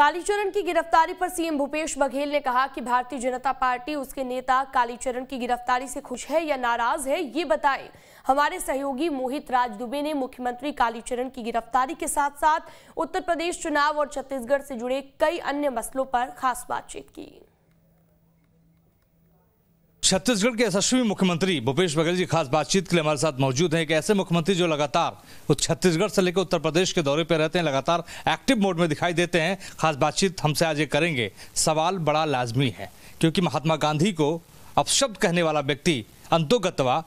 कालीचरण की गिरफ्तारी पर सीएम भूपेश बघेल ने कहा कि भारतीय जनता पार्टी उसके नेता कालीचरण की गिरफ्तारी से खुश है या नाराज है ये बताए हमारे सहयोगी मोहित राज दुबे ने मुख्यमंत्री कालीचरण की गिरफ्तारी के साथ साथ उत्तर प्रदेश चुनाव और छत्तीसगढ़ से जुड़े कई अन्य मसलों पर खास बातचीत की छत्तीसगढ़ के यशस्वी मुख्यमंत्री भूपेश बघेल जी खास बातचीत के लिए हमारे साथ मौजूद हैं एक ऐसे मुख्यमंत्री जो लगातार वो छत्तीसगढ़ से लेकर उत्तर प्रदेश के दौरे पर रहते हैं लगातार एक्टिव मोड में दिखाई देते हैं खास बातचीत हमसे आज ये करेंगे सवाल बड़ा लाजमी है क्योंकि महात्मा गांधी को अपशब्द कहने वाला व्यक्ति अंतोगतवा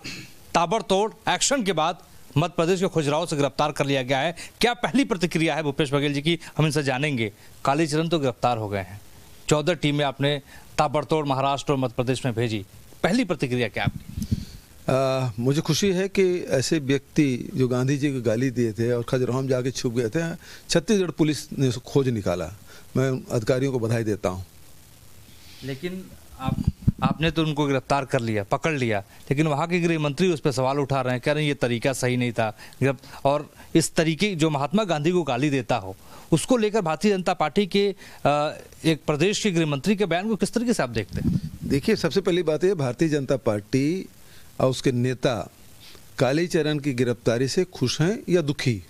ताबड़तोड़ एक्शन के बाद मध्य प्रदेश के खुजराव से गिरफ्तार कर लिया गया है क्या पहली प्रतिक्रिया है भूपेश बघेल जी की हम इनसे जानेंगे कालीचरण तो गिरफ्तार हो गए हैं चौदह टीमें आपने ताबड़तोड़ महाराष्ट्र और मध्य प्रदेश में भेजी पहली प्रतिक्रिया क्या आपकी आ, मुझे खुशी है कि ऐसे व्यक्ति जो गांधी जी को गाली दिए थे और खजराम जाके छुप गए थे छत्तीसगढ़ पुलिस ने खोज निकाला मैं अधिकारियों को बधाई देता हूँ लेकिन आप आपने तो उनको गिरफ्तार कर लिया पकड़ लिया लेकिन वहाँ के गृह मंत्री उस पर सवाल उठा रहे हैं कह रहे हैं ये तरीका सही नहीं था और इस तरीके जो महात्मा गांधी को गाली देता हो उसको लेकर भारतीय जनता पार्टी के एक प्रदेश के गृह मंत्री के बयान को किस तरीके से आप देखते हैं देखिए सबसे पहली बात है भारतीय जनता पार्टी और उसके नेता कालीचरण की गिरफ्तारी से खुश हैं या दुखी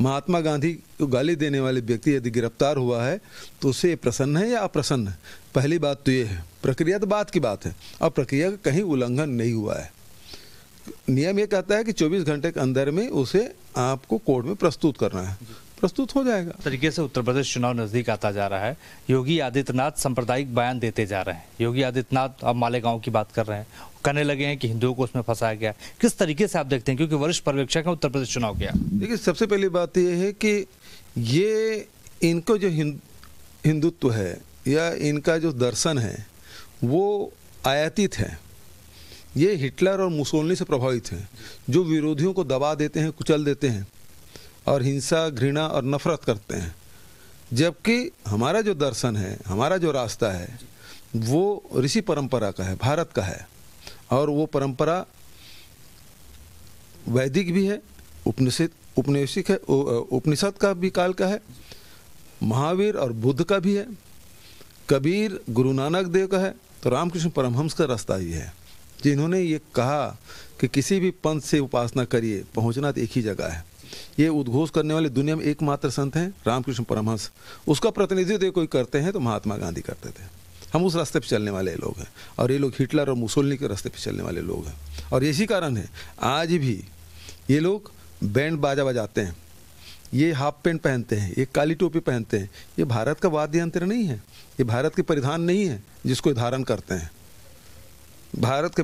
महात्मा गांधी को गाली देने वाले व्यक्ति यदि गिरफ्तार हुआ है तो उसे प्रसन्न है या अप्रसन्न है पहली बात तो ये है प्रक्रिया तो बात की बात है और प्रक्रिया का कहीं उल्लंघन नहीं हुआ है नियम ये कहता है कि 24 घंटे के अंदर में उसे आपको कोर्ट में प्रस्तुत करना है प्रस्तुत हो जाएगा तरीके से उत्तर प्रदेश चुनाव नजदीक आता जा रहा है योगी आदित्यनाथ सांप्रदायिक बयान देते जा रहे हैं योगी आदित्यनाथ अब मालेगांव की बात कर रहे हैं कहने लगे हैं कि हिंदुओं को उसमें फंसाया गया किस तरीके से आप देखते हैं क्योंकि वरिष्ठ पर्यवेक्षक हैं उत्तर प्रदेश चुनाव के देखिए सबसे पहली बात यह है कि ये इनको जो हिंदुत्व है या इनका जो दर्शन है वो आयातित है ये हिटलर और मुसोलनी से प्रभावित हैं जो विरोधियों को दबा देते हैं कुचल देते हैं और हिंसा घृणा और नफरत करते हैं जबकि हमारा जो दर्शन है हमारा जो रास्ता है वो ऋषि परंपरा का है भारत का है और वो परंपरा वैदिक भी है उपनिषद उपनिषिक है उपनिषद का भी काल का है महावीर और बुद्ध का भी है कबीर गुरु नानक देव का है तो रामकृष्ण परमहंस का रास्ता ही है जिन्होंने ये कहा कि किसी भी पंथ से उपासना करिए पहुंचना तो एक ही जगह है ये उद्घोष करने वाले दुनिया में एकमात्र संत हैं रामकृष्ण परमहंस उसका प्रतिनिधित्व कोई करते हैं तो महात्मा गांधी करते थे हम उस रास्ते पर चलने वाले लोग हैं और ये लोग हिटलर और मुसोलनी के रास्ते पर चलने वाले लोग हैं और इसी कारण है आज भी ये लोग बैंड बाजा बजाते हैं ये हाफ पेंट पहनते हैं ये काली टोपी पहनते हैं ये भारत का वाद्य यंत्र नहीं है ये भारत के परिधान नहीं है जिसको धारण करते हैं भारत के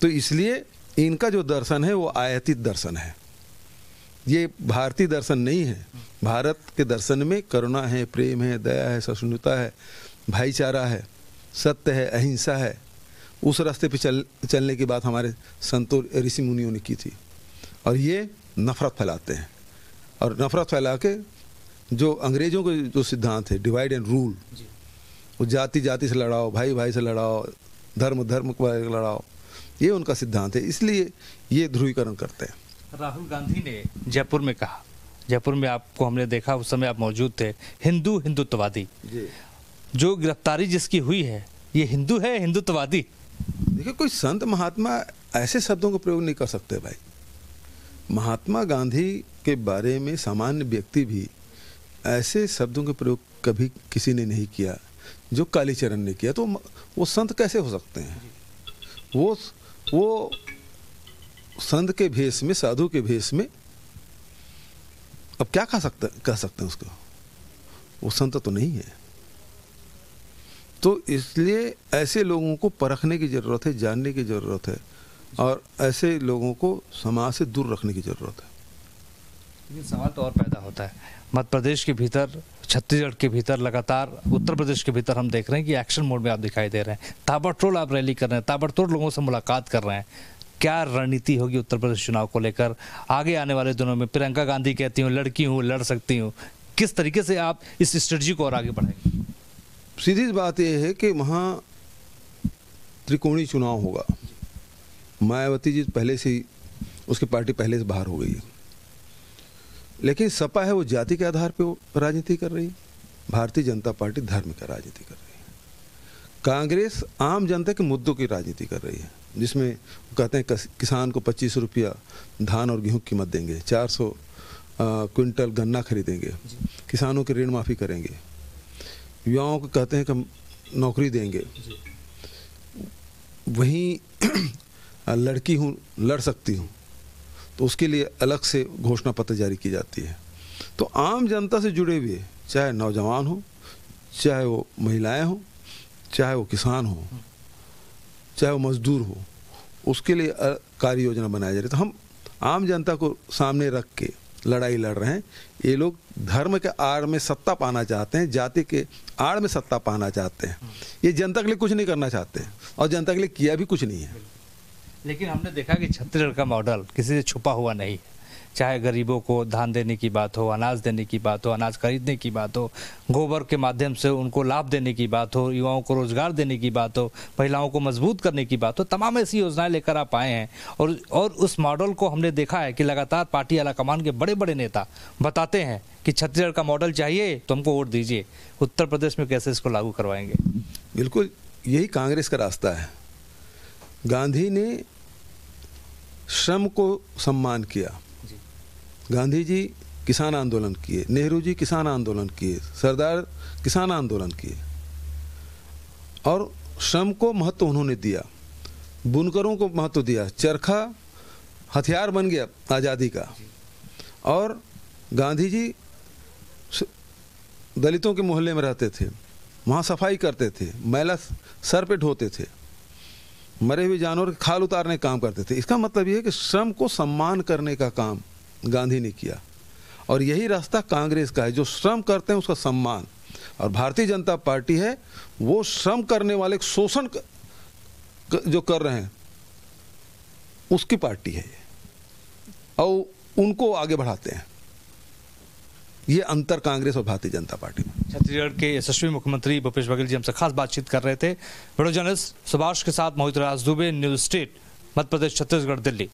तो इसलिए इनका जो दर्शन है वो आयातित दर्शन है ये भारतीय दर्शन नहीं है भारत के दर्शन में करुणा है प्रेम है दया है सहिष्णुता है भाईचारा है सत्य है अहिंसा है उस रास्ते पे चल चलने की बात हमारे संतों ऋषि मुनियों ने की थी और ये नफरत फैलाते हैं और नफरत फैला के जो अंग्रेजों के जो सिद्धांत है डिवाइड एंड रूल वो जाति जाति से लड़ाओ भाई भाई से लड़ाओ धर्म धर्म को लड़ाओ ये उनका सिद्धांत है इसलिए ये ध्रुवीकरण करते हैं राहुल गांधी ने जयपुर में कहा जयपुर में आपको हमने देखा उस समय आप मौजूद थे हिंदू हिंदुत्ववादी जो गिरफ्तारी जिसकी हुई है ये हिंदू है हिंदुत्ववादी देखिए कोई संत महात्मा ऐसे शब्दों का प्रयोग नहीं कर सकते भाई महात्मा गांधी के बारे में सामान्य व्यक्ति भी ऐसे शब्दों का प्रयोग कभी किसी ने नहीं किया जो कालीचरण ने किया तो वो संत कैसे हो सकते हैं वो वो संत के भेष में साधु के भेष में अब क्या कह सकते कह सकते हैं उसको वो संत तो नहीं है तो इसलिए ऐसे लोगों को परखने की ज़रूरत है जानने की ज़रूरत है और ऐसे लोगों को समाज से दूर रखने की ज़रूरत है लेकिन सवाल तो और पैदा होता है मध्य प्रदेश के भीतर छत्तीसगढ़ के भीतर लगातार उत्तर प्रदेश के भीतर हम देख रहे हैं कि एक्शन मोड में आप दिखाई दे रहे हैं ताबड़तोड़ आप रैली कर रहे हैं ताबड़तोड़ लोगों से मुलाकात कर रहे हैं क्या रणनीति होगी उत्तर प्रदेश चुनाव को लेकर आगे आने वाले दिनों में प्रियंका गांधी कहती हूँ लड़की हूँ लड़ सकती हूँ किस तरीके से आप इस स्ट्रेटजी को और आगे बढ़ाएंगे सीधी बात यह है कि वहाँ त्रिकोणी चुनाव होगा मायावती जी पहले से ही उसकी पार्टी पहले से बाहर हो गई है लेकिन सपा है वो जाति के आधार पर राजनीति कर रही है भारतीय जनता पार्टी धर्म का राजनीति कर रही है कांग्रेस आम जनता के मुद्दों की राजनीति कर रही है जिसमें कहते हैं किसान को पच्चीस रुपया धान और गेहूं कीमत देंगे 400 क्विंटल गन्ना खरीदेंगे किसानों के ऋण माफ़ी करेंगे युवाओं को कहते हैं कि नौकरी देंगे वहीं लड़की हूँ लड़ सकती हूँ तो उसके लिए अलग से घोषणा पत्र जारी की जाती है तो आम जनता से जुड़े हुए चाहे नौजवान हो चाहे वो महिलाएं हों चाहे वो किसान हो चाहे वो मजदूर हो उसके लिए कार्य योजना बनाई जा रही तो हम आम जनता को सामने रख के लड़ाई लड़ रहे हैं ये लोग धर्म के आड़ में सत्ता पाना चाहते हैं जाति के आड़ में सत्ता पाना चाहते हैं ये जनता के लिए कुछ नहीं करना चाहते और जनता के लिए किया भी कुछ नहीं है लेकिन हमने देखा कि छत्तीसगढ़ का मॉडल किसी से छुपा हुआ नहीं है चाहे गरीबों को धान देने की बात हो अनाज देने की बात हो अनाज खरीदने की बात हो गोबर के माध्यम से उनको लाभ देने की बात हो युवाओं को रोजगार देने की बात हो महिलाओं को मजबूत करने की बात हो तमाम ऐसी योजनाएं लेकर आप आए हैं और और उस मॉडल को हमने देखा है कि लगातार पार्टी आला कमान के बड़े बड़े नेता बताते हैं कि छत्तीसगढ़ का मॉडल चाहिए तो हमको वोट दीजिए उत्तर प्रदेश में कैसे इसको लागू करवाएंगे बिल्कुल यही कांग्रेस का रास्ता है गांधी ने श्रम को सम्मान किया गांधी जी किसान आंदोलन किए नेहरू जी किसान आंदोलन किए सरदार किसान आंदोलन किए और श्रम को महत्व उन्होंने दिया बुनकरों को महत्व दिया चरखा हथियार बन गया आज़ादी का और गांधी जी दलितों के मोहल्ले में रहते थे वहाँ सफाई करते थे मैला सर पे ढोते थे मरे हुए जानवर खाल उतारने का काम करते थे इसका मतलब ये है कि श्रम को सम्मान करने का काम गांधी ने किया और यही रास्ता कांग्रेस का है जो श्रम करते हैं उसका सम्मान और भारतीय जनता पार्टी है वो श्रम करने वाले शोषण जो कर रहे हैं उसकी पार्टी है और उनको आगे बढ़ाते हैं ये अंतर कांग्रेस और भारतीय जनता पार्टी में छत्तीसगढ़ के यशस्वी मुख्यमंत्री भूपेश बघेल जी हमसे खास बातचीत कर रहे थे बड़ो जनरल सुभाष के साथ मोहित राज दुबे न्यूज स्टेट मध्य प्रदेश छत्तीसगढ़ दिल्ली